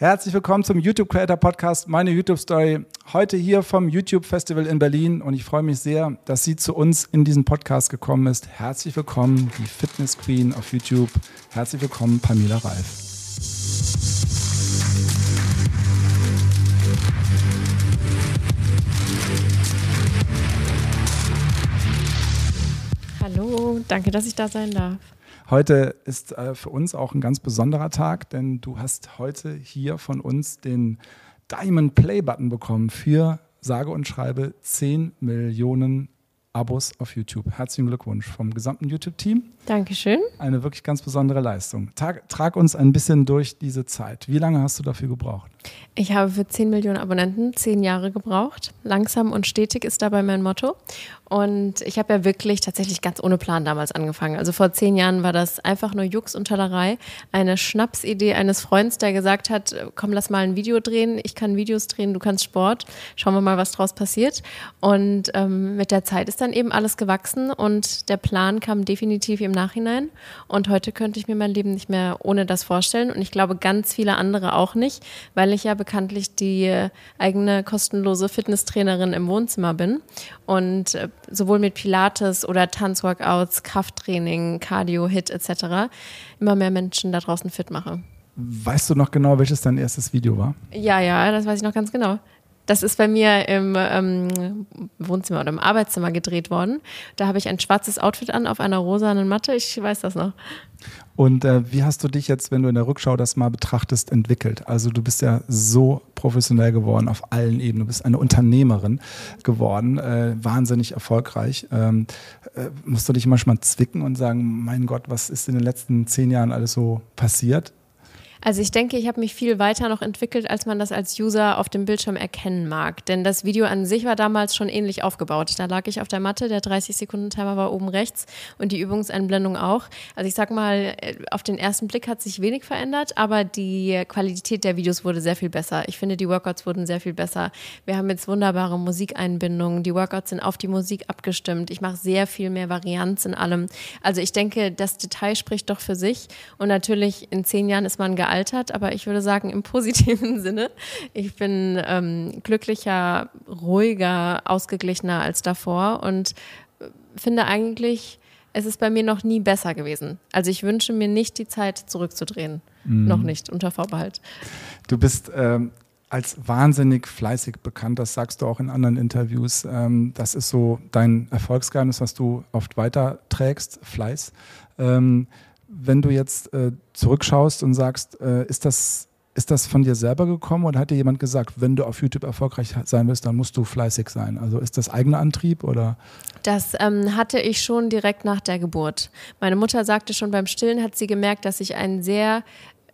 Herzlich willkommen zum YouTube Creator Podcast, meine YouTube Story. Heute hier vom YouTube Festival in Berlin und ich freue mich sehr, dass sie zu uns in diesen Podcast gekommen ist. Herzlich willkommen, die Fitness Queen auf YouTube. Herzlich willkommen, Pamela Reif. Hallo, danke, dass ich da sein darf. Heute ist äh, für uns auch ein ganz besonderer Tag, denn du hast heute hier von uns den Diamond Play Button bekommen für sage und schreibe 10 Millionen Abos auf YouTube. Herzlichen Glückwunsch vom gesamten YouTube-Team Dankeschön. Eine wirklich ganz besondere Leistung. Tag, trag uns ein bisschen durch diese Zeit. Wie lange hast du dafür gebraucht? Ich habe für 10 Millionen Abonnenten 10 Jahre gebraucht. Langsam und stetig ist dabei mein Motto. Und ich habe ja wirklich tatsächlich ganz ohne Plan damals angefangen. Also vor 10 Jahren war das einfach nur Jux und Tellerei. Eine Schnapsidee eines Freundes, der gesagt hat, komm, lass mal ein Video drehen. Ich kann Videos drehen, du kannst Sport. Schauen wir mal, was draus passiert. Und ähm, mit der Zeit ist dann eben alles gewachsen und der Plan kam definitiv im Nachhinein. Und heute könnte ich mir mein Leben nicht mehr ohne das vorstellen. Und ich glaube, ganz viele andere auch nicht, weil ich ja bekanntlich die äh, eigene kostenlose Fitnesstrainerin im Wohnzimmer bin. Und äh, sowohl mit Pilates oder Tanzworkouts, Krafttraining, Cardio, Hit etc. immer mehr Menschen da draußen fit mache. Weißt du noch genau, welches dein erstes Video war? Ja, ja, das weiß ich noch ganz genau. Das ist bei mir im ähm, Wohnzimmer oder im Arbeitszimmer gedreht worden. Da habe ich ein schwarzes Outfit an auf einer rosanen Matte. Ich weiß das noch. Und äh, wie hast du dich jetzt, wenn du in der Rückschau das mal betrachtest, entwickelt? Also du bist ja so professionell geworden auf allen Ebenen. Du bist eine Unternehmerin geworden, äh, wahnsinnig erfolgreich. Ähm, äh, musst du dich manchmal zwicken und sagen, mein Gott, was ist in den letzten zehn Jahren alles so passiert? Also ich denke, ich habe mich viel weiter noch entwickelt, als man das als User auf dem Bildschirm erkennen mag. Denn das Video an sich war damals schon ähnlich aufgebaut. Da lag ich auf der Matte, der 30-Sekunden-Timer war oben rechts und die Übungseinblendung auch. Also ich sag mal, äh, auf den ersten Blick hat sich wenig verändert, aber die Qualität der Videos wurde sehr viel besser. Ich finde, die Workouts wurden sehr viel besser. Wir haben jetzt wunderbare Musikeinbindungen. Die Workouts sind auf die Musik abgestimmt. Ich mache sehr viel mehr Varianz in allem. Also ich denke, das Detail spricht doch für sich. Und natürlich in zehn Jahren ist man geeignet, gealtert, aber ich würde sagen im positiven Sinne. Ich bin ähm, glücklicher, ruhiger, ausgeglichener als davor und äh, finde eigentlich, es ist bei mir noch nie besser gewesen. Also ich wünsche mir nicht, die Zeit zurückzudrehen. Mhm. Noch nicht, unter Vorbehalt. Du bist ähm, als wahnsinnig fleißig bekannt, das sagst du auch in anderen Interviews. Ähm, das ist so dein Erfolgsgeheimnis, was du oft weiterträgst, Fleiß. Ähm, wenn du jetzt äh, zurückschaust und sagst, äh, ist, das, ist das von dir selber gekommen oder hat dir jemand gesagt, wenn du auf YouTube erfolgreich sein willst, dann musst du fleißig sein? Also ist das eigener Antrieb oder? Das ähm, hatte ich schon direkt nach der Geburt. Meine Mutter sagte schon beim Stillen, hat sie gemerkt, dass ich ein sehr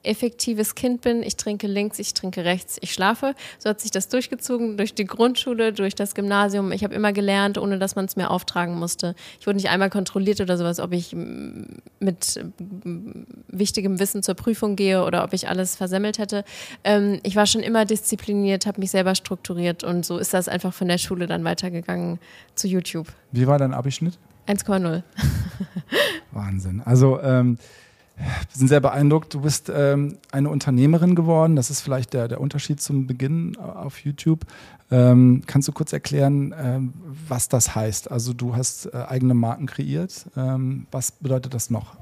effektives Kind bin. Ich trinke links, ich trinke rechts, ich schlafe. So hat sich das durchgezogen durch die Grundschule, durch das Gymnasium. Ich habe immer gelernt, ohne dass man es mir auftragen musste. Ich wurde nicht einmal kontrolliert oder sowas, ob ich mm, mit mm, wichtigem Wissen zur Prüfung gehe oder ob ich alles versemmelt hätte. Ähm, ich war schon immer diszipliniert, habe mich selber strukturiert und so ist das einfach von der Schule dann weitergegangen zu YouTube. Wie war dein Abischnitt? 1,0. Wahnsinn. Also ähm, wir sind sehr beeindruckt. Du bist ähm, eine Unternehmerin geworden. Das ist vielleicht der, der Unterschied zum Beginn äh, auf YouTube. Ähm, kannst du kurz erklären, ähm, was das heißt? Also du hast äh, eigene Marken kreiert. Ähm, was bedeutet das noch?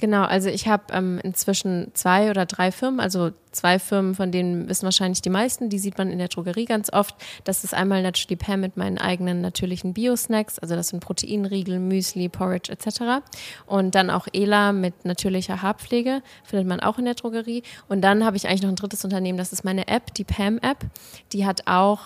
Genau, also ich habe ähm, inzwischen zwei oder drei Firmen, also zwei Firmen, von denen wissen wahrscheinlich die meisten, die sieht man in der Drogerie ganz oft. Das ist einmal Naturally Pam mit meinen eigenen natürlichen Bio-Snacks, also das sind Proteinriegel, Müsli, Porridge etc. Und dann auch Ela mit natürlicher Haarpflege, findet man auch in der Drogerie. Und dann habe ich eigentlich noch ein drittes Unternehmen, das ist meine App, die Pam-App. Die hat auch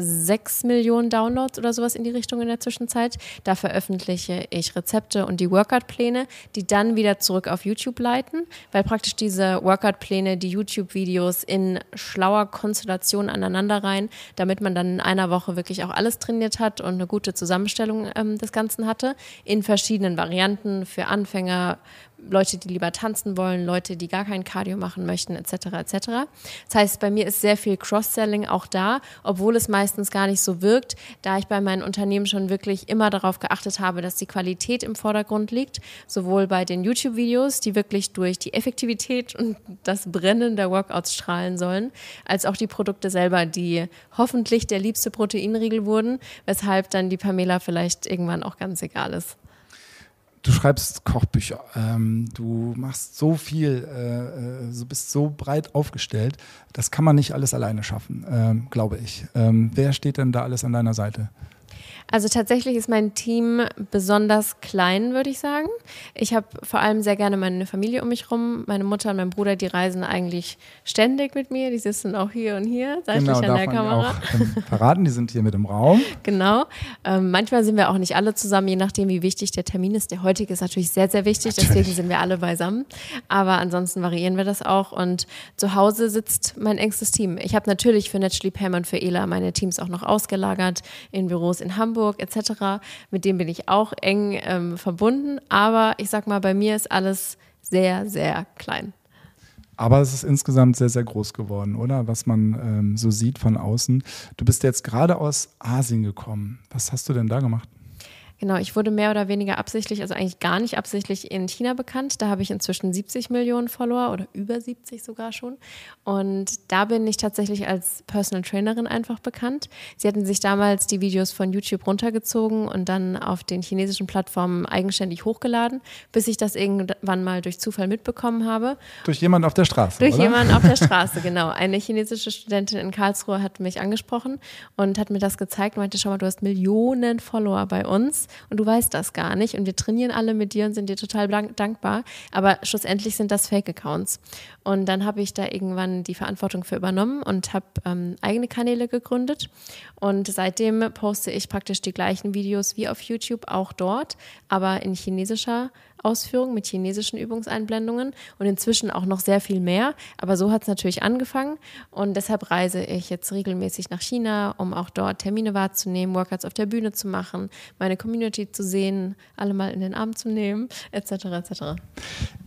sechs Millionen Downloads oder sowas in die Richtung in der Zwischenzeit. Da veröffentliche ich Rezepte und die Workout-Pläne, die dann wieder zurück auf YouTube leiten, weil praktisch diese Workout-Pläne, die YouTube-Videos in schlauer Konstellation aneinander rein, damit man dann in einer Woche wirklich auch alles trainiert hat und eine gute Zusammenstellung ähm, des Ganzen hatte, in verschiedenen Varianten für Anfänger, Leute, die lieber tanzen wollen, Leute, die gar kein Cardio machen möchten, etc. etc. Das heißt, bei mir ist sehr viel Cross-Selling auch da, obwohl es meistens gar nicht so wirkt, da ich bei meinen Unternehmen schon wirklich immer darauf geachtet habe, dass die Qualität im Vordergrund liegt, sowohl bei den YouTube-Videos, die wirklich durch die Effektivität und das Brennen der Workouts strahlen sollen, als auch die Produkte selber, die hoffentlich der liebste Proteinriegel wurden, weshalb dann die Pamela vielleicht irgendwann auch ganz egal ist du schreibst Kochbücher, ähm, du machst so viel, äh, du äh, bist so breit aufgestellt, das kann man nicht alles alleine schaffen, ähm, glaube ich. Ähm, wer steht denn da alles an deiner Seite? Also tatsächlich ist mein Team besonders klein, würde ich sagen. Ich habe vor allem sehr gerne meine Familie um mich rum. Meine Mutter und mein Bruder, die reisen eigentlich ständig mit mir. Die sitzen auch hier und hier, seitlich genau, an der Kamera. Auch verraten, die sind hier mit im Raum. Genau. Ähm, manchmal sind wir auch nicht alle zusammen, je nachdem, wie wichtig der Termin ist. Der heutige ist natürlich sehr, sehr wichtig, natürlich. deswegen sind wir alle beisammen. Aber ansonsten variieren wir das auch. Und zu Hause sitzt mein engstes Team. Ich habe natürlich für Netschlieb Hammond, für Ela meine Teams auch noch ausgelagert in Büros in Hamburg Hamburg etc., mit dem bin ich auch eng ähm, verbunden. Aber ich sag mal, bei mir ist alles sehr, sehr klein. Aber es ist insgesamt sehr, sehr groß geworden, oder? Was man ähm, so sieht von außen. Du bist jetzt gerade aus Asien gekommen. Was hast du denn da gemacht? Genau, ich wurde mehr oder weniger absichtlich, also eigentlich gar nicht absichtlich in China bekannt. Da habe ich inzwischen 70 Millionen Follower oder über 70 sogar schon. Und da bin ich tatsächlich als Personal Trainerin einfach bekannt. Sie hatten sich damals die Videos von YouTube runtergezogen und dann auf den chinesischen Plattformen eigenständig hochgeladen, bis ich das irgendwann mal durch Zufall mitbekommen habe. Durch jemanden auf der Straße. Durch oder? jemanden auf der Straße, genau. Eine chinesische Studentin in Karlsruhe hat mich angesprochen und hat mir das gezeigt und meinte, schau mal, du hast Millionen Follower bei uns und du weißt das gar nicht und wir trainieren alle mit dir und sind dir total dankbar, aber schlussendlich sind das Fake-Accounts. Und dann habe ich da irgendwann die Verantwortung für übernommen und habe ähm, eigene Kanäle gegründet und seitdem poste ich praktisch die gleichen Videos wie auf YouTube auch dort, aber in chinesischer Ausführung mit chinesischen Übungseinblendungen und inzwischen auch noch sehr viel mehr. Aber so hat es natürlich angefangen und deshalb reise ich jetzt regelmäßig nach China, um auch dort Termine wahrzunehmen, Workouts auf der Bühne zu machen, meine Community zu sehen, alle mal in den Arm zu nehmen, etc. etc.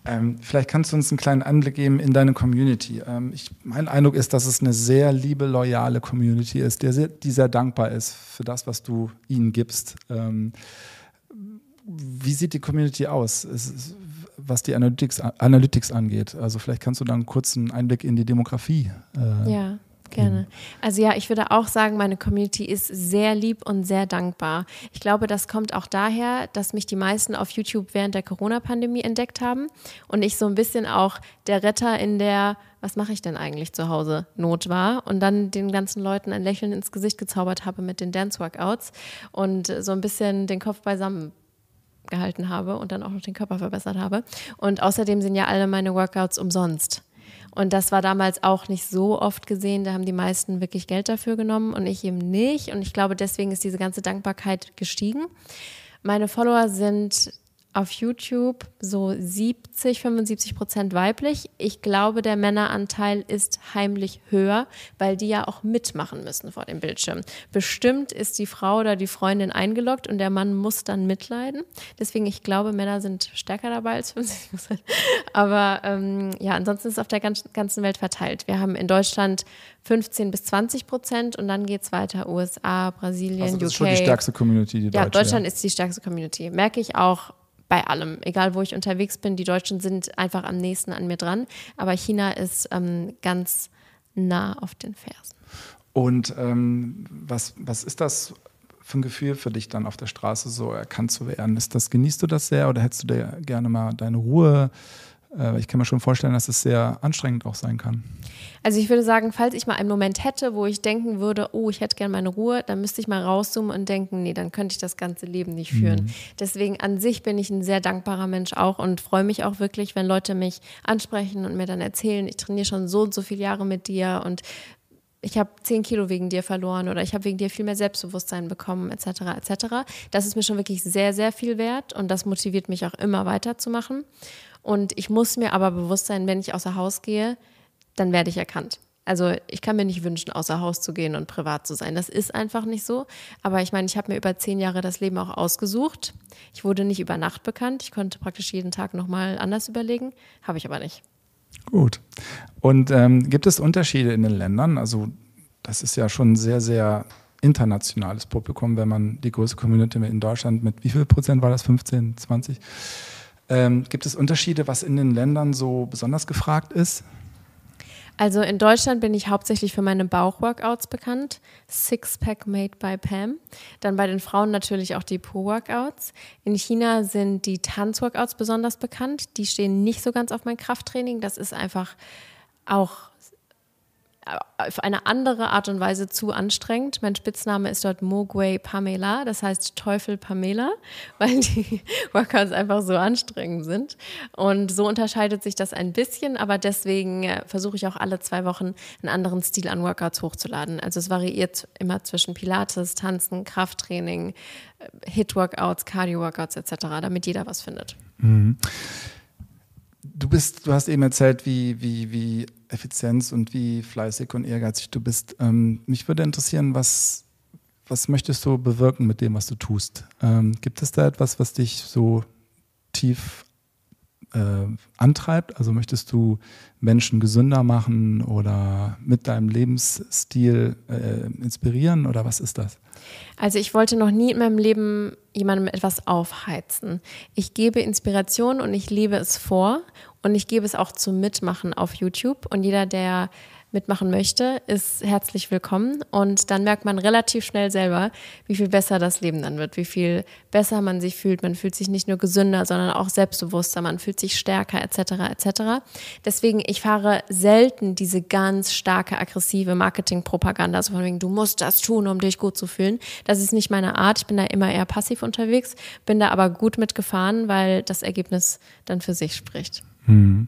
Ähm, vielleicht kannst du uns einen kleinen Anblick geben in deine Community. Ähm, ich, mein Eindruck ist, dass es eine sehr liebe, loyale Community ist, der sehr, die sehr dankbar ist für das, was du ihnen gibst. Ähm, wie sieht die Community aus, was die Analytics, Analytics angeht? Also vielleicht kannst du dann einen kurzen Einblick in die Demografie. Äh, ja. Gerne. Also ja, ich würde auch sagen, meine Community ist sehr lieb und sehr dankbar. Ich glaube, das kommt auch daher, dass mich die meisten auf YouTube während der Corona-Pandemie entdeckt haben und ich so ein bisschen auch der Retter in der was mache ich denn eigentlich zu Hause Not war und dann den ganzen Leuten ein Lächeln ins Gesicht gezaubert habe mit den Dance Workouts und so ein bisschen den Kopf beisammen gehalten habe und dann auch noch den Körper verbessert habe. Und außerdem sind ja alle meine Workouts umsonst. Und das war damals auch nicht so oft gesehen. Da haben die meisten wirklich Geld dafür genommen und ich eben nicht. Und ich glaube, deswegen ist diese ganze Dankbarkeit gestiegen. Meine Follower sind auf YouTube so 70, 75 Prozent weiblich. Ich glaube, der Männeranteil ist heimlich höher, weil die ja auch mitmachen müssen vor dem Bildschirm. Bestimmt ist die Frau oder die Freundin eingeloggt und der Mann muss dann mitleiden. Deswegen, ich glaube, Männer sind stärker dabei als 50 Prozent. Aber ähm, ja, ansonsten ist es auf der ganzen Welt verteilt. Wir haben in Deutschland 15 bis 20 Prozent und dann geht es weiter USA, Brasilien, also das UK. ist schon die stärkste Community, die Ja, Deutschland ja. ist die stärkste Community. Merke ich auch bei allem, egal wo ich unterwegs bin. Die Deutschen sind einfach am nächsten an mir dran, aber China ist ähm, ganz nah auf den Fersen. Und ähm, was, was ist das für ein Gefühl für dich dann auf der Straße so erkannt zu werden? Ist das, genießt du das sehr oder hättest du dir gerne mal deine Ruhe? Äh, ich kann mir schon vorstellen, dass es sehr anstrengend auch sein kann. Also ich würde sagen, falls ich mal einen Moment hätte, wo ich denken würde, oh, ich hätte gerne meine Ruhe, dann müsste ich mal rauszoomen und denken, nee, dann könnte ich das ganze Leben nicht führen. Mhm. Deswegen an sich bin ich ein sehr dankbarer Mensch auch und freue mich auch wirklich, wenn Leute mich ansprechen und mir dann erzählen, ich trainiere schon so und so viele Jahre mit dir und ich habe zehn Kilo wegen dir verloren oder ich habe wegen dir viel mehr Selbstbewusstsein bekommen, etc., etc. Das ist mir schon wirklich sehr, sehr viel wert und das motiviert mich auch immer weiterzumachen. Und ich muss mir aber bewusst sein, wenn ich außer Haus gehe, dann werde ich erkannt. Also ich kann mir nicht wünschen, außer Haus zu gehen und privat zu sein. Das ist einfach nicht so. Aber ich meine, ich habe mir über zehn Jahre das Leben auch ausgesucht. Ich wurde nicht über Nacht bekannt. Ich konnte praktisch jeden Tag nochmal anders überlegen. Habe ich aber nicht. Gut. Und ähm, gibt es Unterschiede in den Ländern? Also das ist ja schon sehr, sehr internationales Publikum, wenn man die größte Community in Deutschland mit wie viel Prozent war das? 15, 20? Ähm, gibt es Unterschiede, was in den Ländern so besonders gefragt ist? Also in Deutschland bin ich hauptsächlich für meine Bauchworkouts bekannt. Sixpack made by Pam. Dann bei den Frauen natürlich auch die Po-Workouts. In China sind die Tanzworkouts besonders bekannt. Die stehen nicht so ganz auf mein Krafttraining. Das ist einfach auch äh, auf eine andere Art und Weise zu anstrengend. Mein Spitzname ist dort Mogwai Pamela, das heißt Teufel Pamela, weil die Workouts einfach so anstrengend sind. Und so unterscheidet sich das ein bisschen, aber deswegen äh, versuche ich auch alle zwei Wochen einen anderen Stil an Workouts hochzuladen. Also es variiert immer zwischen Pilates, Tanzen, Krafttraining, äh, Hit-Workouts, Cardio-Workouts etc., damit jeder was findet. Mhm du bist, du hast eben erzählt, wie, wie, wie Effizienz und wie fleißig und ehrgeizig du bist. Ähm, mich würde interessieren, was, was möchtest du bewirken mit dem, was du tust? Ähm, gibt es da etwas, was dich so tief äh, antreibt. Also möchtest du Menschen gesünder machen oder mit deinem Lebensstil äh, inspirieren oder was ist das? Also ich wollte noch nie in meinem Leben jemandem etwas aufheizen. Ich gebe Inspiration und ich lebe es vor und ich gebe es auch zum Mitmachen auf YouTube und jeder, der mitmachen möchte, ist herzlich willkommen. Und dann merkt man relativ schnell selber, wie viel besser das Leben dann wird, wie viel besser man sich fühlt. Man fühlt sich nicht nur gesünder, sondern auch selbstbewusster, man fühlt sich stärker etc. etc. Deswegen, ich fahre selten diese ganz starke, aggressive Marketingpropaganda, also von wegen, du musst das tun, um dich gut zu fühlen. Das ist nicht meine Art. Ich bin da immer eher passiv unterwegs, bin da aber gut mitgefahren, weil das Ergebnis dann für sich spricht. Hm.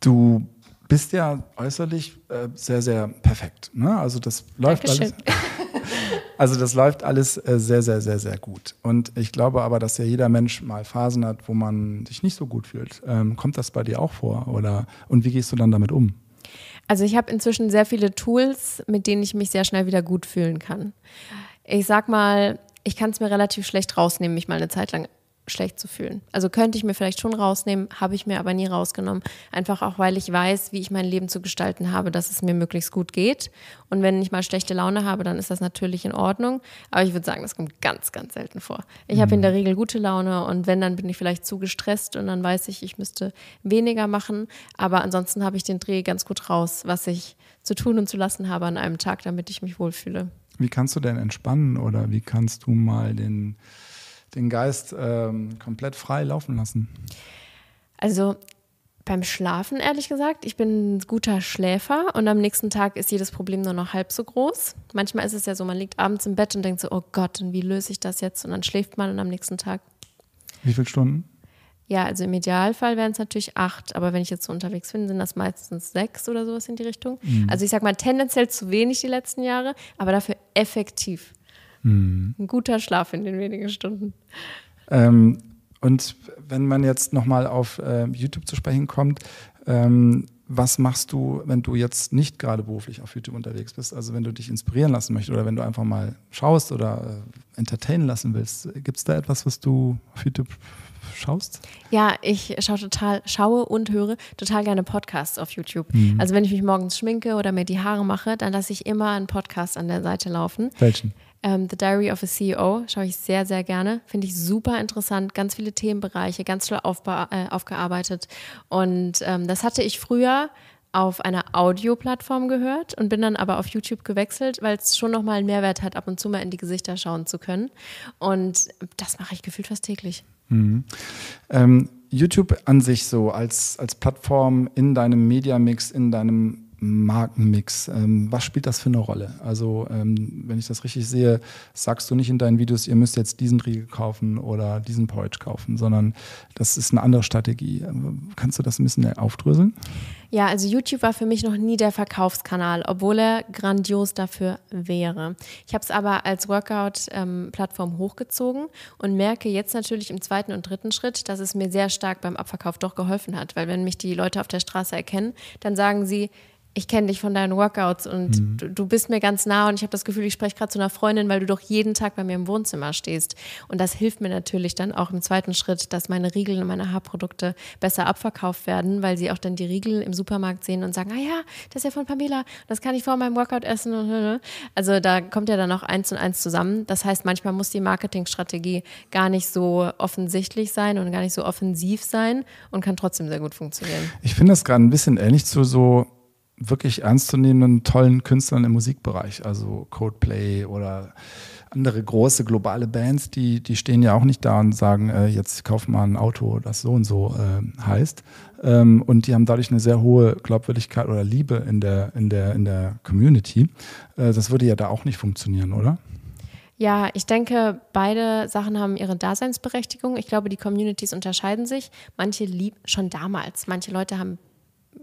Du bist ja äußerlich äh, sehr, sehr perfekt. Ne? Also das läuft Dankeschön. alles. Also das läuft alles äh, sehr, sehr, sehr, sehr gut. Und ich glaube aber, dass ja jeder Mensch mal Phasen hat, wo man sich nicht so gut fühlt. Ähm, kommt das bei dir auch vor? Oder und wie gehst du dann damit um? Also ich habe inzwischen sehr viele Tools, mit denen ich mich sehr schnell wieder gut fühlen kann. Ich sag mal, ich kann es mir relativ schlecht rausnehmen, mich mal eine Zeit lang schlecht zu fühlen. Also könnte ich mir vielleicht schon rausnehmen, habe ich mir aber nie rausgenommen. Einfach auch, weil ich weiß, wie ich mein Leben zu gestalten habe, dass es mir möglichst gut geht. Und wenn ich mal schlechte Laune habe, dann ist das natürlich in Ordnung. Aber ich würde sagen, das kommt ganz, ganz selten vor. Ich mhm. habe in mhm. der Regel gute Laune und wenn, dann bin ich vielleicht zu gestresst und dann weiß ich, ich müsste weniger machen. Aber ansonsten habe ich den Dreh ganz gut raus, was ich zu tun und zu lassen habe an einem Tag, damit ich mich wohlfühle. Wie kannst du denn entspannen oder wie kannst du mal den den Geist ähm, komplett frei laufen lassen? Also beim Schlafen, ehrlich gesagt, ich bin ein guter Schläfer und am nächsten Tag ist jedes Problem nur noch halb so groß. Manchmal ist es ja so, man liegt abends im Bett und denkt so, oh Gott, und wie löse ich das jetzt? Und dann schläft man und am nächsten Tag. Wie viele Stunden? Ja, also im Idealfall wären es natürlich acht, aber wenn ich jetzt so unterwegs bin, sind das meistens sechs oder sowas in die Richtung. Mhm. Also ich sag mal tendenziell zu wenig die letzten Jahre, aber dafür effektiv. Mhm. Ein hm. guter Schlaf in den wenigen Stunden. Ähm, und wenn man jetzt nochmal auf äh, YouTube zu sprechen kommt, ähm, was machst du, wenn du jetzt nicht gerade beruflich auf YouTube unterwegs bist? Also wenn du dich inspirieren lassen möchtest oder wenn du einfach mal schaust oder äh, entertainen lassen willst, gibt es da etwas, was du auf YouTube schaust? Ja, ich schaue total, schaue und höre total gerne Podcasts auf YouTube. Mhm. Also wenn ich mich morgens schminke oder mir die Haare mache, dann lasse ich immer einen Podcast an der Seite laufen. Welchen? ähm, The Diary of a CEO schaue ich sehr, sehr gerne. Finde ich super interessant. Ganz viele Themenbereiche, ganz toll äh, aufgearbeitet. Und ähm, das hatte ich früher auf einer Audioplattform gehört und bin dann aber auf YouTube gewechselt, weil es schon nochmal einen Mehrwert hat, ab und zu mal in die Gesichter schauen zu können. Und das mache ich gefühlt fast täglich. Mhm. Ähm, YouTube an sich so als, als Plattform in deinem Media-Mix, in deinem Markenmix, ähm, was spielt das für eine Rolle? Also, ähm, wenn ich das richtig sehe, sagst du nicht in deinen Videos, ihr müsst jetzt diesen Riegel kaufen oder diesen Porridge kaufen, sondern das ist eine andere Strategie. Kannst du das ein bisschen aufdröseln? Ja, also YouTube war für mich noch nie der Verkaufskanal, obwohl er grandios dafür wäre. Ich habe es aber als Workout-Plattform ähm, hochgezogen und merke jetzt natürlich im zweiten und dritten Schritt, dass es mir sehr stark beim Abverkauf doch geholfen hat, weil wenn mich die Leute auf der Straße erkennen, dann sagen sie, ich kenne dich von deinen Workouts und mhm. du, du, bist mir ganz nah und ich habe das Gefühl, ich spreche gerade zu einer Freundin, weil du doch jeden Tag bei mir im Wohnzimmer stehst. Und das hilft mir natürlich dann auch im zweiten Schritt, dass meine Riegel und meine Haarprodukte besser abverkauft werden, weil sie auch dann die Riegel im Supermarkt sehen und sagen, ah ja, das ist ja von Pamela, das kann ich vor meinem Workout essen. Also da kommt ja dann auch eins und eins zusammen. Das heißt, manchmal muss die Marketingstrategie gar nicht so offensichtlich sein und gar nicht so offensiv sein und kann trotzdem sehr gut funktionieren. Ich finde das gerade ein bisschen ähnlich zu so wirklich ernstzunehmenden, tollen Künstlern im Musikbereich, also Codeplay oder andere große globale Bands, die, die stehen ja auch nicht da und sagen, äh, jetzt kauf mal ein Auto, das so und so äh, heißt. Ähm, und die haben dadurch eine sehr hohe Glaubwürdigkeit oder Liebe in der, in der, in der Community. Äh, das würde ja da auch nicht funktionieren, oder? Ja, ich denke, beide Sachen haben ihre Daseinsberechtigung. Ich glaube, die Communities unterscheiden sich. Manche lieben schon damals. Manche Leute haben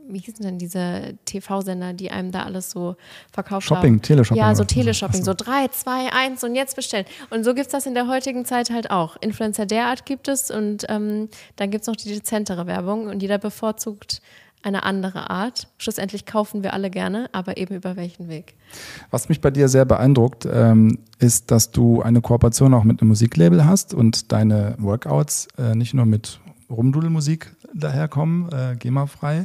wie hießen denn diese TV-Sender, die einem da alles so verkauft Shopping, haben? Teleshopping. Ja, so Teleshopping, so. so drei, zwei, eins und jetzt bestellen. Und so gibt es das in der heutigen Zeit halt auch. Influencer derart gibt es und ähm, dann gibt es noch die dezentere Werbung und jeder bevorzugt eine andere Art. Schlussendlich kaufen wir alle gerne, aber eben über welchen Weg. Was mich bei dir sehr beeindruckt, ähm, ist, dass du eine Kooperation auch mit einem Musiklabel hast und deine Workouts äh, nicht nur mit Rumdudelmusik daherkommen, äh, GEMA-frei,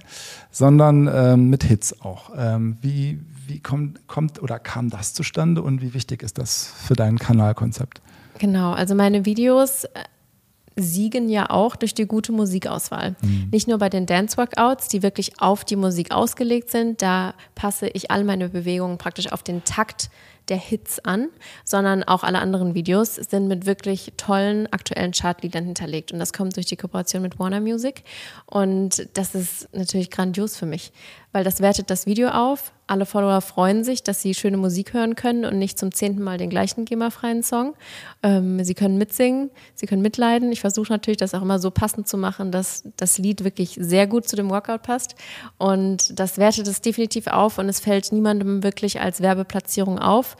sondern ähm, mit Hits auch. Ähm, wie wie kommt, kommt oder kam das zustande und wie wichtig ist das für dein Kanalkonzept? Genau, also meine Videos äh, siegen ja auch durch die gute Musikauswahl. Mhm. Nicht nur bei den Dance Workouts, die wirklich auf die Musik ausgelegt sind, da passe ich all meine Bewegungen praktisch auf den Takt der Hits an, sondern auch alle anderen Videos sind mit wirklich tollen aktuellen Chartliedern hinterlegt. Und das kommt durch die Kooperation mit Warner Music. Und das ist natürlich grandios für mich, weil das wertet das Video auf. Alle Follower freuen sich, dass sie schöne Musik hören können und nicht zum zehnten Mal den gleichen GEMA-freien Song. Ähm, sie können mitsingen, sie können mitleiden. Ich versuche natürlich, das auch immer so passend zu machen, dass das Lied wirklich sehr gut zu dem Workout passt. Und das wertet es definitiv auf und es fällt niemandem wirklich als Werbeplatzierung auf,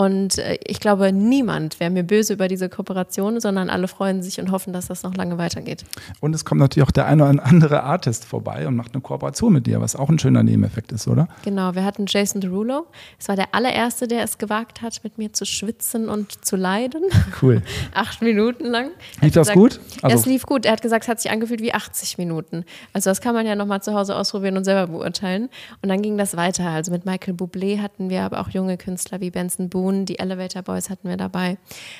Und äh, ich glaube, niemand wäre mir böse über diese Kooperation, sondern alle freuen sich und hoffen, dass das noch lange weitergeht. Und es kommt natürlich auch der eine oder andere Artist vorbei und macht eine Kooperation mit dir, was auch ein schöner Nebeneffekt ist, oder? Genau, wir hatten Jason Derulo. Es war der allererste, der es gewagt hat, mit mir zu schwitzen und zu leiden. Cool. Acht Minuten lang. Lief das gesagt, gut? Also es lief gut. Er hat gesagt, es hat sich angefühlt wie 80 Minuten. Also das kann man ja nochmal zu Hause ausprobieren und selber beurteilen. Und dann ging das weiter. Also mit Michael Bublé hatten wir aber auch junge Künstler wie Benson Boone Moon, die Elevator Boys hatten wir dabei.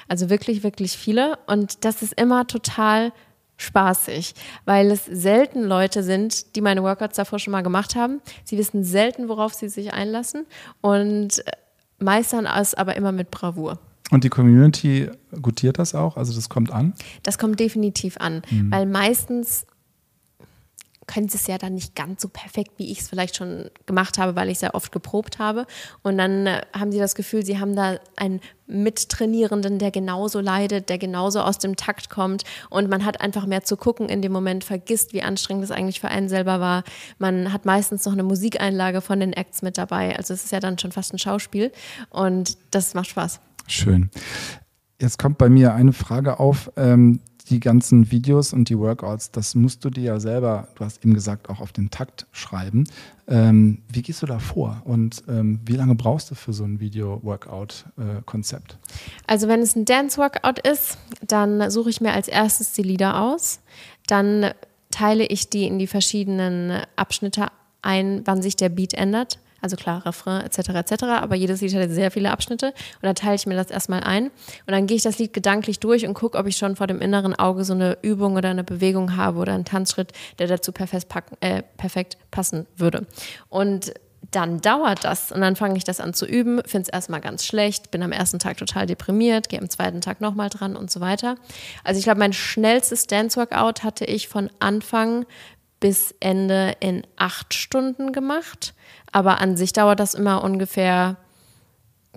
Also wirklich, wirklich viele. Und das ist immer total spaßig, weil es selten Leute sind, die meine Workouts davor schon mal gemacht haben. Sie wissen selten, worauf sie sich einlassen und äh, meistern es aber immer mit Bravour. Und die Community gutiert das auch? Also das kommt an? Das kommt definitiv an, mhm. weil meistens können sie es ja dann nicht ganz so perfekt, wie ich es vielleicht schon gemacht habe, weil ich sehr oft geprobt habe. Und dann äh, haben sie das Gefühl, sie haben da einen Mittrainierenden, der genauso leidet, der genauso aus dem Takt kommt. Und man hat einfach mehr zu gucken in dem Moment, vergisst, wie anstrengend es eigentlich für einen selber war. Man hat meistens noch eine Musikeinlage von den Acts mit dabei. Also es ist ja dann schon fast ein Schauspiel. Und das macht Spaß. Schön. Jetzt kommt bei mir eine Frage auf, ähm, die ganzen Videos und die Workouts, das musst du dir ja selber, du hast eben gesagt, auch auf den Takt schreiben. Ähm, wie gehst du da vor und ähm, wie lange brauchst du für so ein Video-Workout-Konzept? Äh, also wenn es ein Dance-Workout ist, dann suche ich mir als erstes die Lieder aus. Dann teile ich die in die verschiedenen Abschnitte ein, wann sich der Beat ändert. Also klar, Refrain etc. etc. Aber jedes Lied hat sehr viele Abschnitte und da teile ich mir das erstmal ein und dann gehe ich das Lied gedanklich durch und gucke, ob ich schon vor dem inneren Auge so eine Übung oder eine Bewegung habe oder einen Tanzschritt, der dazu perfekt, packen, äh, perfekt passen würde. Und dann dauert das und dann fange ich das an zu üben, finde es erstmal ganz schlecht, bin am ersten Tag total deprimiert, gehe am zweiten Tag nochmal dran und so weiter. Also ich glaube, mein schnellstes Dance-Workout hatte ich von Anfang bis Ende in acht Stunden gemacht. Aber an sich dauert das immer ungefähr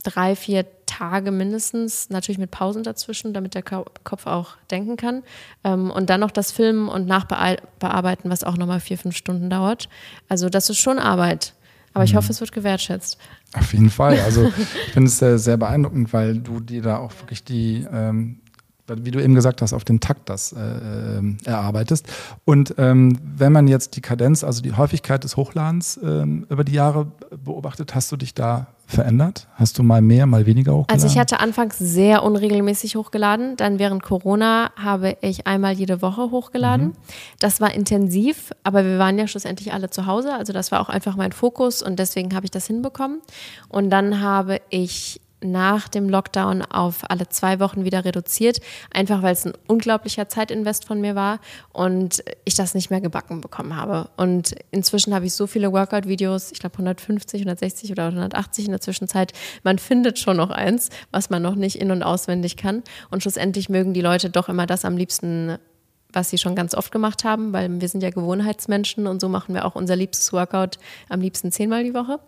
drei, vier Tage mindestens, natürlich mit Pausen dazwischen, damit der Kopf auch denken kann. Ähm, und dann noch das Filmen und Nachbearbeiten, was auch nochmal vier, fünf Stunden dauert. Also das ist schon Arbeit. Aber ich mhm. hoffe, es wird gewertschätzt. Auf jeden Fall. Also ich finde es sehr, beeindruckend, weil du dir da auch wirklich die ähm, wie du eben gesagt hast, auf den Takt das äh, äh, erarbeitest. Und ähm, wenn man jetzt die Kadenz, also die Häufigkeit des Hochladens ähm, über die Jahre beobachtet, hast du dich da verändert? Hast du mal mehr, mal weniger hochgeladen? Also ich hatte anfangs sehr unregelmäßig hochgeladen. Dann während Corona habe ich einmal jede Woche hochgeladen. Mhm. Das war intensiv, aber wir waren ja schlussendlich alle zu Hause. Also das war auch einfach mein Fokus und deswegen habe ich das hinbekommen. Und dann habe ich nach dem Lockdown auf alle zwei Wochen wieder reduziert, einfach weil es ein unglaublicher Zeitinvest von mir war und ich das nicht mehr gebacken bekommen habe. Und inzwischen habe ich so viele Workout-Videos, ich glaube 150, 160 oder 180 in der Zwischenzeit. Man findet schon noch eins, was man noch nicht in- und auswendig kann. Und schlussendlich mögen die Leute doch immer das am liebsten was sie schon ganz oft gemacht haben, weil wir sind ja Gewohnheitsmenschen und so machen wir auch unser liebstes Workout am liebsten zehnmal die Woche.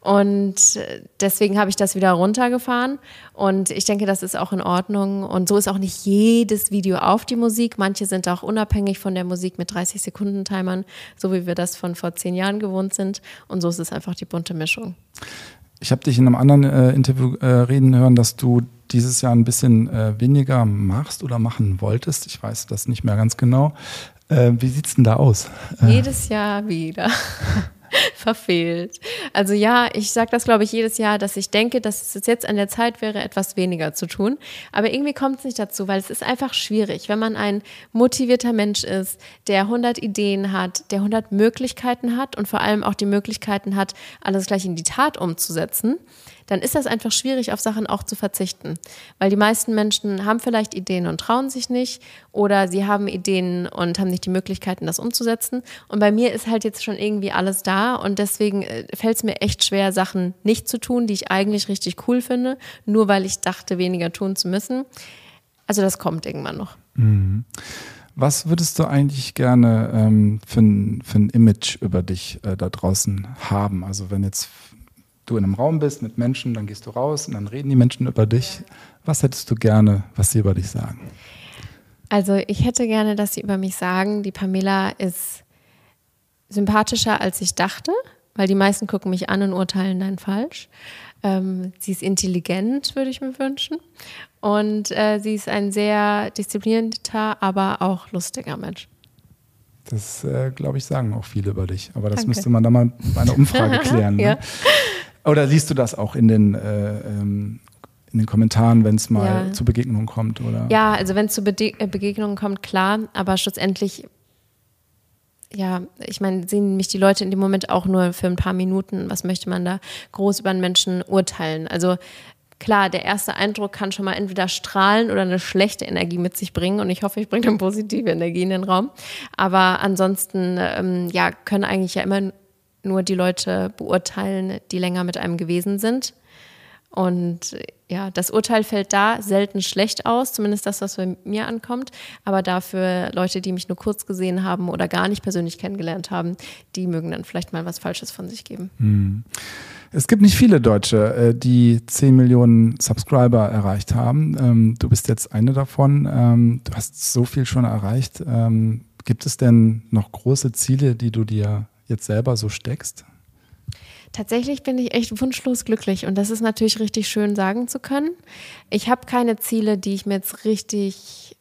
Und äh, deswegen habe ich das wieder runtergefahren und ich denke, das ist auch in Ordnung. Und so ist auch nicht jedes Video auf die Musik. Manche sind auch unabhängig von der Musik mit 30 Sekunden Timern, so wie wir das von vor zehn Jahren gewohnt sind. Und so ist es einfach die bunte Mischung. Ich habe dich in einem anderen äh, Interview äh, reden hören, dass du dieses Jahr ein bisschen äh, weniger machst oder machen wolltest. Ich weiß das nicht mehr ganz genau. Äh, wie sieht es denn da aus? Äh. Jedes Jahr wieder. verfehlt. Also ja, ich sage das, glaube ich, jedes Jahr, dass ich denke, dass es jetzt an der Zeit wäre, etwas weniger zu tun. Aber irgendwie kommt es nicht dazu, weil es ist einfach schwierig, wenn man ein motivierter Mensch ist, der 100 Ideen hat, der 100 Möglichkeiten hat und vor allem auch die Möglichkeiten hat, alles gleich in die Tat umzusetzen dann ist das einfach schwierig, auf Sachen auch zu verzichten. Weil die meisten Menschen haben vielleicht Ideen und trauen sich nicht oder sie haben Ideen und haben nicht die Möglichkeiten, das umzusetzen. Und bei mir ist halt jetzt schon irgendwie alles da und deswegen äh, fällt es mir echt schwer, Sachen nicht zu tun, die ich eigentlich richtig cool finde, nur weil ich dachte, weniger tun zu müssen. Also das kommt irgendwann noch. Mhm. Was würdest du eigentlich gerne ähm, für, ein, für ein Image über dich äh, da draußen haben? Also wenn jetzt du in einem Raum bist mit Menschen, dann gehst du raus und dann reden die Menschen über dich. Was hättest du gerne, was sie über dich sagen? Also ich hätte gerne, dass sie über mich sagen, die Pamela ist sympathischer, als ich dachte, weil die meisten gucken mich an und urteilen dann falsch. Ähm, sie ist intelligent, würde ich mir wünschen. Und äh, sie ist ein sehr disziplinierter, aber auch lustiger Mensch. Das, äh, glaube ich, sagen auch viele über dich. Aber das Danke. müsste man dann mal bei einer Umfrage klären. Ne? Oder liest du das auch in den, äh, ähm, in den Kommentaren, wenn es mal ja. zu Begegnungen kommt? Oder? Ja, also wenn es zu Bede äh, Begegnungen kommt, klar, aber schlussendlich, ja, ich meine, sehen mich die Leute in dem Moment auch nur für ein paar Minuten. Was möchte man da groß über einen Menschen urteilen? Also klar, der erste Eindruck kann schon mal entweder strahlen oder eine schlechte Energie mit sich bringen. Und ich hoffe, ich bringe dann positive Energie in den Raum. Aber ansonsten, ähm, ja, können eigentlich ja immer nur die Leute beurteilen, die länger mit einem gewesen sind. Und ja, das Urteil fällt da selten schlecht aus, zumindest das, was bei mir ankommt. Aber dafür Leute, die mich nur kurz gesehen haben oder gar nicht persönlich kennengelernt haben, die mögen dann vielleicht mal was Falsches von sich geben. Hm. Es gibt nicht viele Deutsche, äh, die 10 Millionen Subscriber erreicht haben. Ähm, du bist jetzt eine davon. Ähm, du hast so viel schon erreicht. Ähm, gibt es denn noch große Ziele, die du dir jetzt selber so steckst? Tatsächlich bin ich echt wunschlos glücklich und das ist natürlich richtig schön sagen zu können. Ich habe keine Ziele, die ich mir jetzt richtig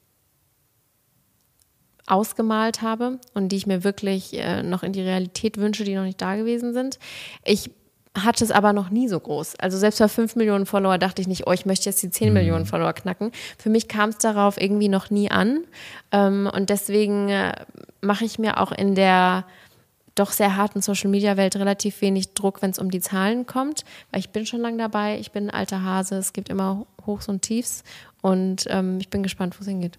ausgemalt habe und die ich mir wirklich äh, noch in die Realität wünsche, die noch nicht da gewesen sind. Ich hatte es aber noch nie so groß. Also selbst bei 5 Millionen Follower dachte ich nicht, oh, ich möchte jetzt die 10 mhm. Millionen Follower knacken. Für mich kam es darauf irgendwie noch nie an. Ähm, und deswegen äh, mache ich mir auch in der doch sehr harten Social-Media-Welt relativ wenig Druck, wenn es um die Zahlen kommt, weil ich bin schon lange dabei, ich bin ein alter Hase, es gibt immer Hochs und Tiefs und ähm, ich bin gespannt, wo es hingeht.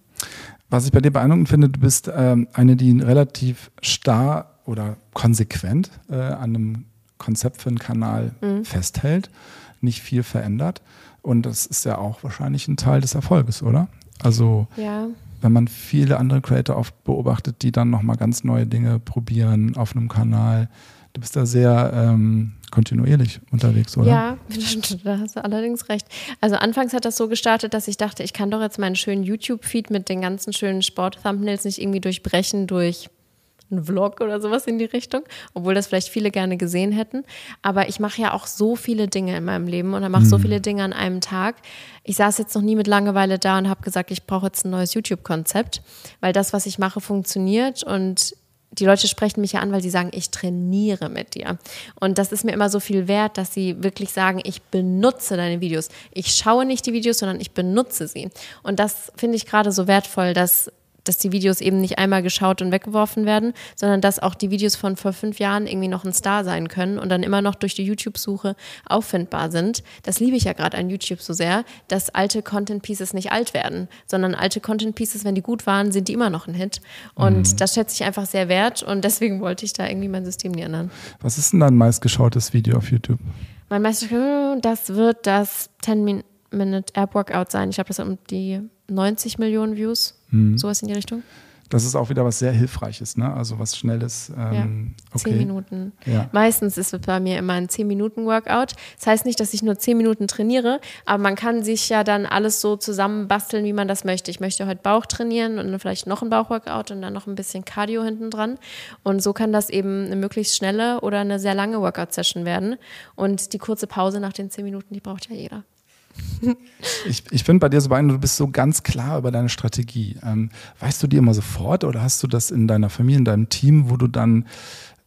Was ich bei dir beeindruckend finde, du bist ähm, eine, die relativ starr oder konsequent äh, an einem Konzept für einen Kanal mhm. festhält, nicht viel verändert und das ist ja auch wahrscheinlich ein Teil des Erfolges, oder? Also ja wenn man viele andere Creator oft beobachtet, die dann nochmal ganz neue Dinge probieren auf einem Kanal. Du bist da sehr ähm, kontinuierlich unterwegs, oder? Ja, da hast du allerdings recht. Also anfangs hat das so gestartet, dass ich dachte, ich kann doch jetzt meinen schönen YouTube-Feed mit den ganzen schönen Sport-Thumbnails nicht irgendwie durchbrechen durch ein Vlog oder sowas in die Richtung, obwohl das vielleicht viele gerne gesehen hätten. Aber ich mache ja auch so viele Dinge in meinem Leben und mache mhm. so viele Dinge an einem Tag. Ich saß jetzt noch nie mit Langeweile da und habe gesagt, ich brauche jetzt ein neues YouTube-Konzept, weil das, was ich mache, funktioniert und die Leute sprechen mich ja an, weil sie sagen, ich trainiere mit dir. Und das ist mir immer so viel wert, dass sie wirklich sagen, ich benutze deine Videos. Ich schaue nicht die Videos, sondern ich benutze sie. Und das finde ich gerade so wertvoll, dass dass die Videos eben nicht einmal geschaut und weggeworfen werden, sondern dass auch die Videos von vor fünf Jahren irgendwie noch ein Star sein können und dann immer noch durch die YouTube-Suche auffindbar sind. Das liebe ich ja gerade an YouTube so sehr, dass alte Content-Pieces nicht alt werden, sondern alte Content-Pieces, wenn die gut waren, sind die immer noch ein Hit. Und mhm. das schätze ich einfach sehr wert und deswegen wollte ich da irgendwie mein System nie ändern. Was ist denn dein meistgeschautes Video auf YouTube? Mein meistgeschautes, das wird das 10-Minute-App-Workout sein. Ich habe das um die 90 Millionen Views, mhm. sowas in die Richtung. Das ist auch wieder was sehr Hilfreiches, ne? Also was Schnelles. Ähm, ja. Zehn okay. Minuten. Ja. Meistens ist es bei mir immer ein 10-Minuten-Workout. Das heißt nicht, dass ich nur 10 Minuten trainiere, aber man kann sich ja dann alles so zusammenbasteln, wie man das möchte. Ich möchte heute Bauch trainieren und dann vielleicht noch ein Bauchworkout und dann noch ein bisschen Cardio hinten dran. Und so kann das eben eine möglichst schnelle oder eine sehr lange Workout-Session werden. Und die kurze Pause nach den 10 Minuten, die braucht ja jeder. Ich, ich bin bei dir so beeindruckt, du bist so ganz klar über deine Strategie. Ähm, weißt du die immer sofort oder hast du das in deiner Familie, in deinem Team, wo du dann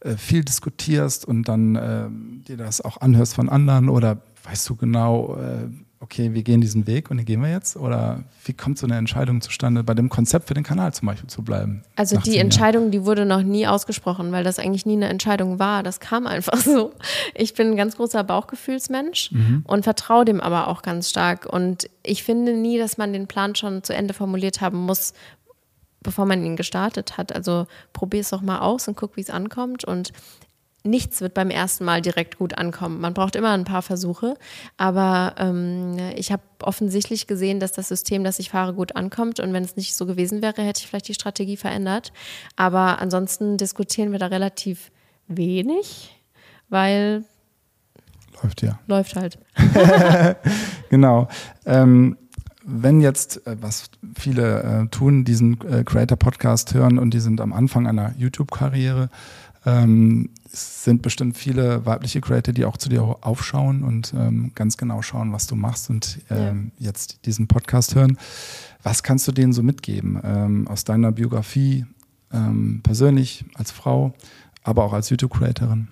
äh, viel diskutierst und dann äh, dir das auch anhörst von anderen oder weißt du genau, äh, okay, wir gehen diesen Weg und den gehen wir jetzt? Oder wie kommt so eine Entscheidung zustande, bei dem Konzept für den Kanal zum Beispiel zu bleiben? Also die Entscheidung, die wurde noch nie ausgesprochen, weil das eigentlich nie eine Entscheidung war. Das kam einfach so. Ich bin ein ganz großer Bauchgefühlsmensch mhm. und vertraue dem aber auch ganz stark. Und ich finde nie, dass man den Plan schon zu Ende formuliert haben muss, bevor man ihn gestartet hat. Also probier es doch mal aus und guck, wie es ankommt. Und nichts wird beim ersten Mal direkt gut ankommen. Man braucht immer ein paar Versuche, aber ähm, ich habe offensichtlich gesehen, dass das System, das ich fahre, gut ankommt. Und wenn es nicht so gewesen wäre, hätte ich vielleicht die Strategie verändert. Aber ansonsten diskutieren wir da relativ wenig, weil läuft ja. Läuft halt. genau. Ähm, wenn jetzt, äh, was viele äh, tun, diesen äh, Creator Podcast hören und die sind am Anfang einer YouTube-Karriere, ähm, es sind bestimmt viele weibliche Creator, die auch zu dir aufschauen und ähm, ganz genau schauen, was du machst und ähm, ja. jetzt diesen Podcast hören. Was kannst du denen so mitgeben ähm, aus deiner Biografie, ähm, persönlich als Frau, aber auch als YouTube-Creatorin?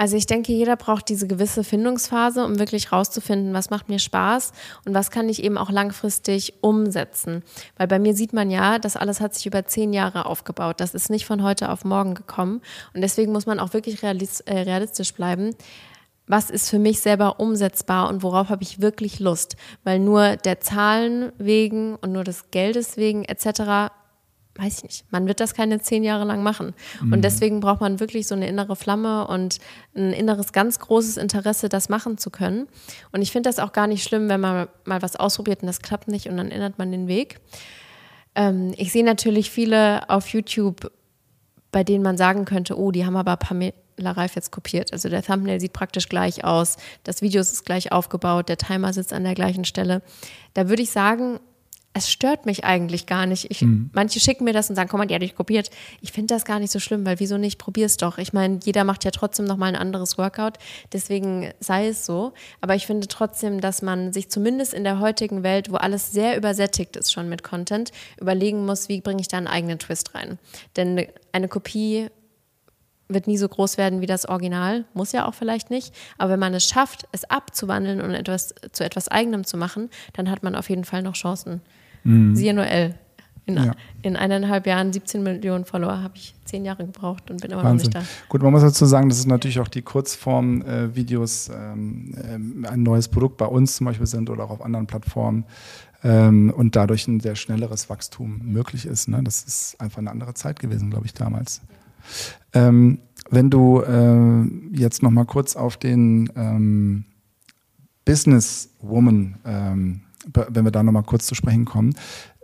Also ich denke, jeder braucht diese gewisse Findungsphase, um wirklich rauszufinden, was macht mir Spaß und was kann ich eben auch langfristig umsetzen. Weil bei mir sieht man ja, das alles hat sich über zehn Jahre aufgebaut. Das ist nicht von heute auf morgen gekommen. Und deswegen muss man auch wirklich äh, realistisch bleiben. Was ist für mich selber umsetzbar und worauf habe ich wirklich Lust? Weil nur der Zahlen wegen und nur des Geldes wegen etc weiß ich nicht, man wird das keine zehn Jahre lang machen. Mhm. Und deswegen braucht man wirklich so eine innere Flamme und ein inneres ganz großes Interesse, das machen zu können. Und ich finde das auch gar nicht schlimm, wenn man mal was ausprobiert und das klappt nicht und dann ändert man den Weg. Ähm, ich sehe natürlich viele auf YouTube, bei denen man sagen könnte, oh, die haben aber Pamela Reif jetzt kopiert. Also der Thumbnail sieht praktisch gleich aus, das Video ist gleich aufgebaut, der Timer sitzt an der gleichen Stelle. Da würde ich sagen, es stört mich eigentlich gar nicht. Ich, mhm. Manche schicken mir das und sagen, komm mal, die hat dich kopiert. Ich finde das gar nicht so schlimm, weil wieso nicht? Probier's doch. Ich meine, jeder macht ja trotzdem nochmal ein anderes Workout, deswegen sei es so. Aber ich finde trotzdem, dass man sich zumindest in der heutigen Welt, wo alles sehr übersättigt ist schon mit Content, überlegen muss, wie bringe ich da einen eigenen Twist rein. Denn eine Kopie wird nie so groß werden wie das Original, muss ja auch vielleicht nicht. Aber wenn man es schafft, es abzuwandeln und etwas zu etwas Eigenem zu machen, dann hat man auf jeden Fall noch Chancen. Mhm. Siehe nur L. In, ja. in, eineinhalb Jahren 17 Millionen Follower habe ich zehn Jahre gebraucht und bin immer noch nicht da. Gut, man muss dazu sagen, das ist natürlich auch die Kurzform-Videos äh, ähm, ähm, ein neues Produkt bei uns zum Beispiel sind oder auch auf anderen Plattformen ähm, und dadurch ein sehr schnelleres Wachstum möglich ist. Ne? Das ist einfach eine andere Zeit gewesen, glaube ich, damals. Ähm, wenn du äh, jetzt noch mal kurz auf den Businesswoman ähm, ähm wenn wir da nochmal kurz zu sprechen kommen,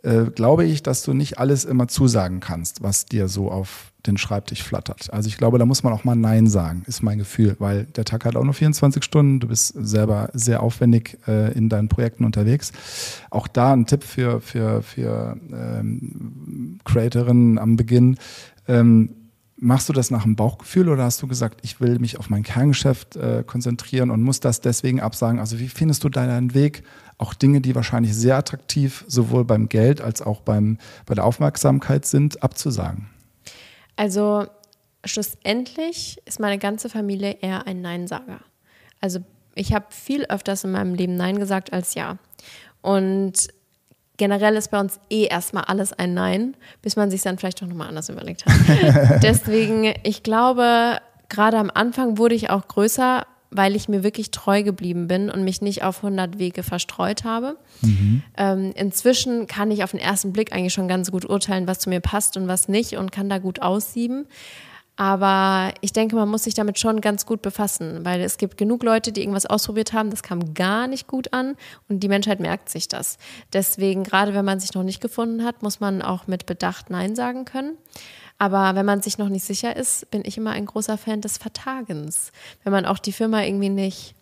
äh, glaube ich, dass du nicht alles immer zusagen kannst, was dir so auf den Schreibtisch flattert. Also ich glaube, da muss man auch mal Nein sagen, ist mein Gefühl, weil der Tag hat auch nur 24 Stunden. Du bist selber sehr aufwendig äh, in deinen Projekten unterwegs. Auch da ein Tipp für, für, für ähm, Creatorinnen am Beginn. Ähm, machst du das nach dem Bauchgefühl oder hast du gesagt, ich will mich auf mein Kerngeschäft äh, konzentrieren und muss das deswegen absagen? Also wie findest du deinen Weg? auch Dinge, die wahrscheinlich sehr attraktiv sowohl beim Geld als auch beim, bei der Aufmerksamkeit sind, abzusagen? Also schlussendlich ist meine ganze Familie eher ein Neinsager. Also ich habe viel öfters in meinem Leben Nein gesagt als Ja. Und generell ist bei uns eh erstmal alles ein Nein, bis man sich dann vielleicht doch nochmal anders überlegt hat. Deswegen, ich glaube, gerade am Anfang wurde ich auch größer, weil ich mir wirklich treu geblieben bin und mich nicht auf 100 Wege verstreut habe. Mhm. Ähm, inzwischen kann ich auf den ersten Blick eigentlich schon ganz gut urteilen, was zu mir passt und was nicht und kann da gut aussieben. Aber ich denke, man muss sich damit schon ganz gut befassen, weil es gibt genug Leute, die irgendwas ausprobiert haben, das kam gar nicht gut an und die Menschheit merkt sich das. Deswegen, gerade wenn man sich noch nicht gefunden hat, muss man auch mit Bedacht Nein sagen können. Aber wenn man sich noch nicht sicher ist, bin ich immer ein großer Fan des Vertagens. Wenn man auch die Firma irgendwie nicht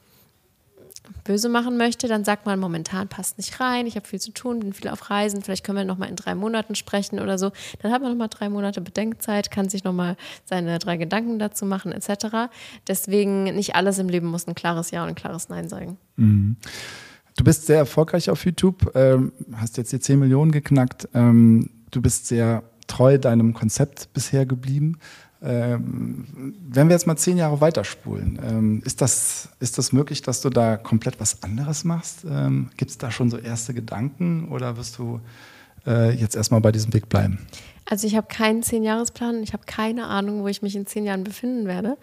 böse machen möchte, dann sagt man, momentan passt nicht rein, ich habe viel zu tun, bin viel auf Reisen, vielleicht können wir nochmal in drei Monaten sprechen oder so. Dann hat man nochmal drei Monate Bedenkzeit, kann sich nochmal seine drei Gedanken dazu machen, etc. Deswegen nicht alles im Leben muss ein klares Ja und ein klares Nein sagen. Mhm. Du bist sehr erfolgreich auf YouTube, ähm, hast jetzt die 10 Millionen geknackt. Ähm, du bist sehr treu deinem Konzept bisher geblieben. Ähm, wenn wir jetzt mal zehn Jahre weiterspulen, ähm, ist, das, ist das möglich, dass du da komplett was anderes machst? Ähm, Gibt es da schon so erste Gedanken oder wirst du äh, jetzt erstmal bei diesem Weg bleiben? Also ich habe keinen Zehn-Jahresplan, ich habe keine Ahnung, wo ich mich in zehn Jahren befinden werde.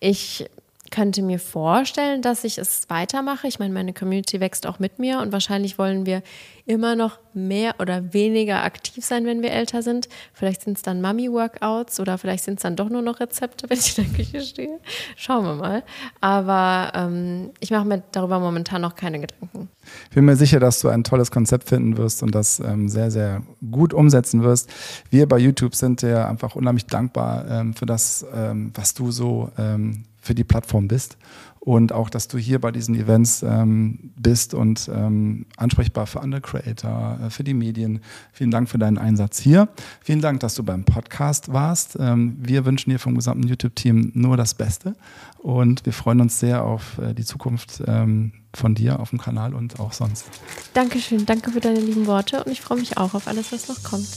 Ich könnte mir vorstellen, dass ich es weitermache. Ich meine, meine Community wächst auch mit mir und wahrscheinlich wollen wir immer noch mehr oder weniger aktiv sein, wenn wir älter sind. Vielleicht sind es dann Mummy-Workouts oder vielleicht sind es dann doch nur noch Rezepte, wenn ich in der Küche stehe. Schauen wir mal. Aber ähm, ich mache mir darüber momentan noch keine Gedanken. Ich bin mir sicher, dass du ein tolles Konzept finden wirst und das ähm, sehr, sehr gut umsetzen wirst. Wir bei YouTube sind dir einfach unheimlich dankbar ähm, für das, ähm, was du so ähm, für die Plattform bist und auch, dass du hier bei diesen Events ähm, bist und ähm, ansprechbar für andere Creator, äh, für die Medien. Vielen Dank für deinen Einsatz hier. Vielen Dank, dass du beim Podcast warst. Ähm, wir wünschen dir vom gesamten YouTube-Team nur das Beste und wir freuen uns sehr auf äh, die Zukunft ähm, von dir auf dem Kanal und auch sonst. Dankeschön, danke für deine lieben Worte und ich freue mich auch auf alles, was noch kommt.